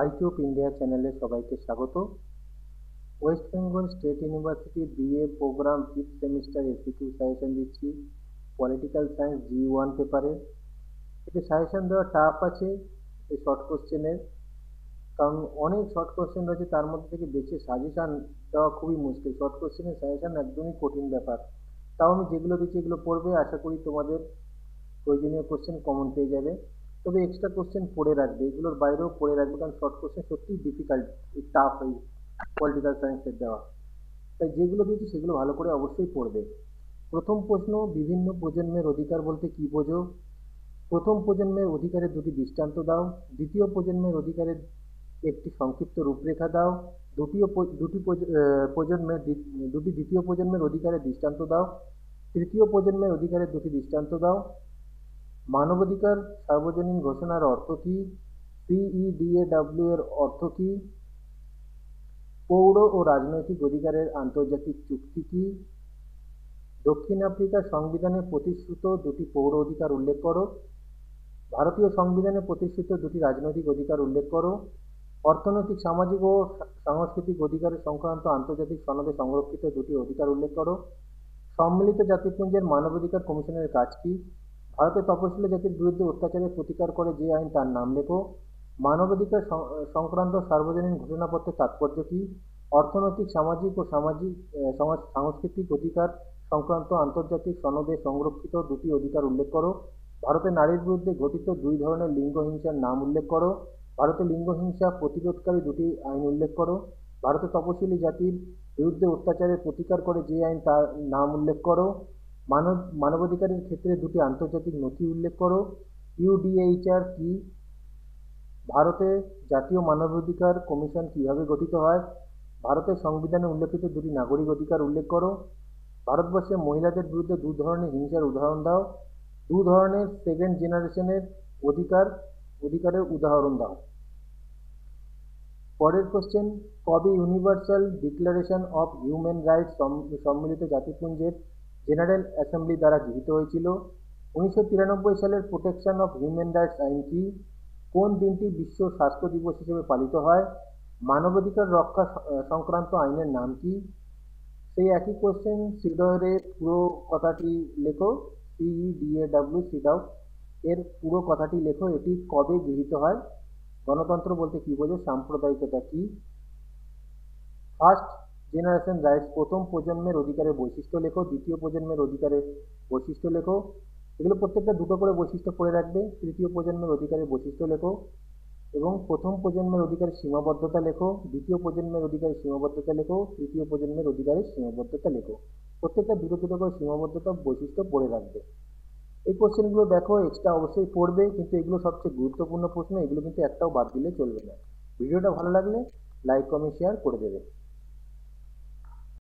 আইটিউব India চ্যানেলে সবাইকে স্বাগত West Bengal State University BA programme fifth semester এসিকিউ সাজেশন দিচ্ছি পলিটিক্যাল সায়েন্স জি ওয়ান পেপারে এতে সাজেশন দেওয়া টাফ আছে এই শর্ট কোশ্চেনের কারণ অনেক শর্ট কোশ্চেন রয়েছে তার মধ্যে থেকে বেছে সাজেশান দেওয়া খুবই মুশকিল শর্ট কোশ্চেনের সাজেশান একদমই কঠিন ব্যাপার তাও আমি যেগুলো দিচ্ছি এগুলো পড়বে আশা করি তোমাদের প্রয়োজনীয় কোশ্চেন কমন পেয়ে যাবে তবে এক্সট্রা কোশ্চেন পড়ে রাখবে এগুলোর বাইরেও পড়ে রাখবে কারণ শর্ট কোশ্চেন সত্যিই ডিফিকাল্ট টাফ এই পলিটিক্যাল সায়েন্সের দেওয়া তাই যেগুলো দিয়েছি সেগুলো ভালো করে অবশ্যই পড়বে প্রথম প্রশ্ন বিভিন্ন প্রজন্মের অধিকার বলতে কি বোঝো প্রথম প্রজন্মের অধিকারের দুটি দৃষ্টান্ত দাও দ্বিতীয় প্রজন্মের অধিকারের একটি সংক্ষিপ্ত রূপরেখা দাও দ্বিতীয় দুটি প্রজন্মের দুটি দ্বিতীয় প্রজন্মের অধিকারের দৃষ্টান্ত দাও তৃতীয় প্রজন্মের অধিকারের দুটি দৃষ্টান্ত দাও মানবাধিকার সার্বজনীন ঘোষণার অর্থ কী সিইডিএডাব্লিউ e এর অর্থ কী পৌর ও রাজনৈতিক অধিকারের আন্তর্জাতিক চুক্তি কী দক্ষিণ আফ্রিকার সংবিধানে প্রতিশ্রুত দুটি পৌর অধিকার উল্লেখ করো ভারতীয় সংবিধানে প্রতিষ্ঠিত দুটি রাজনৈতিক অধিকার উল্লেখ করো অর্থনৈতিক সামাজিক ও সাংস্কৃতিক অধিকারের সংক্রান্ত আন্তর্জাতিক সনদে সংরক্ষিত দুটি অধিকার উল্লেখ করো সম্মিলিত জাতিপুঞ্জের মানবাধিকার কমিশনের কাজ কী ভারতের তপশিলি জাতির বিরুদ্ধে অত্যাচারের প্রতিকার করে যে আইন তার নাম লেখো মানবাধিকার সংক্রান্ত সার্বজনীন ঘোষণাপত্রের তাৎপর্য কী অর্থনৈতিক সামাজিক ও সামাজিক সাংস্কৃতিক অধিকার সংক্রান্ত আন্তর্জাতিক সনদে সংরক্ষিত দুটি অধিকার উল্লেখ করো ভারতে নারীর বিরুদ্ধে ঘটিত দুই ধরনের লিঙ্গ হিংসার নাম উল্লেখ করো ভারতে লিঙ্গ হিংসা প্রতিরোধকারী দুটি আইন উল্লেখ করো ভারতে তপশিলি জাতির বিরুদ্ধে অত্যাচারের প্রতিকার করে যে আইন তার নাম উল্লেখ করো মানব মানবাধিকারের ক্ষেত্রে দুটি আন্তর্জাতিক নথি উল্লেখ করো ইউডিএইচআর কি ভারতে জাতীয় মানবাধিকার কমিশন কিভাবে গঠিত হয় ভারতের সংবিধানে উল্লেখিত দুটি নাগরিক অধিকার উল্লেখ করো ভারতবর্ষে মহিলাদের বিরুদ্ধে দু ধরনের হিংসার উদাহরণ দাও দু ধরনের সেকেন্ড জেনারেশনের অধিকার অধিকারের উদাহরণ দাও পরের কোশ্চেন কবে Universal Declaration of Human Rights সম্মিলিত জাতিপুঞ্জের জেনারেল অ্যাসেম্বলি দ্বারা গৃহীত হয়েছিল উনিশশো সালের প্রোটেকশন অফ হিউম্যান রাইটস আইন কোন দিনটি বিশ্ব স্বাস্থ্য দিবস হিসেবে পালিত হয় মানবাধিকার রক্ষা সংক্রান্ত আইনের নাম কি সেই একই কোয়েশ্চেন সিডরে পুরো কথাটি লেখো সিইডিএডাব্লিউ e সিডাউ এর পুরো কথাটি লেখো এটি কবে গৃহীত হয় গণতন্ত্র বলতে কি বোঝো সাম্প্রদায়িকতা কি ফার্স্ট জেনারেশন রাইটস প্রথম প্রজন্মের অধিকারের বৈশিষ্ট্য লেখো দ্বিতীয় প্রজন্মের অধিকারের বৈশিষ্ট্য লেখো এগুলো প্রত্যেকটা দুটো করে বৈশিষ্ট্য পড়ে রাখবে তৃতীয় প্রজন্মের অধিকারের বৈশিষ্ট্য লেখো এবং প্রথম প্রজন্মের অধিকারের সীমাবদ্ধতা লেখো দ্বিতীয় প্রজন্মের অধিকারের সীমাবদ্ধতা লেখো তৃতীয় প্রজন্মের অধিকারের সীমাবদ্ধতা লেখো প্রত্যেকটা দুটো দুটো করে সীমাবদ্ধতা বৈশিষ্ট্য পড়ে রাখবে এই কোশ্চেনগুলো দেখো এক্সট্রা অবশ্যই পড়বে কিন্তু এগুলো সবচেয়ে গুরুত্বপূর্ণ প্রশ্ন এগুলো কিন্তু একটাও বাদ দিলে চলবে না ভিডিওটা ভালো লাগলে লাইক কমেন্ট শেয়ার করে দেবে